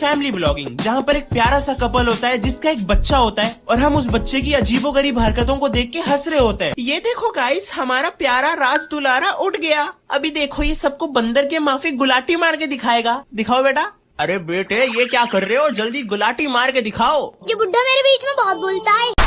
family blogging जहाँ पर एक प्यारा सा कपल होता है जिसका एक बच्चा होता है और हम उस बच्चे की अजीबो गरीब हरकतों को देख के हंस रहे होते हैं ये देखो गाइस हमारा प्यारा राज दुलारा उठ गया अभी देखो ये सबको बंदर के माफी गुलाटी मार के दिखाएगा दिखाओ बेटा अरे बेटे ये क्या कर रहे हो जल्दी गुलाटी मार के दिखाओ ये बुढ़ा मेरे बीच में बहुत बोलता है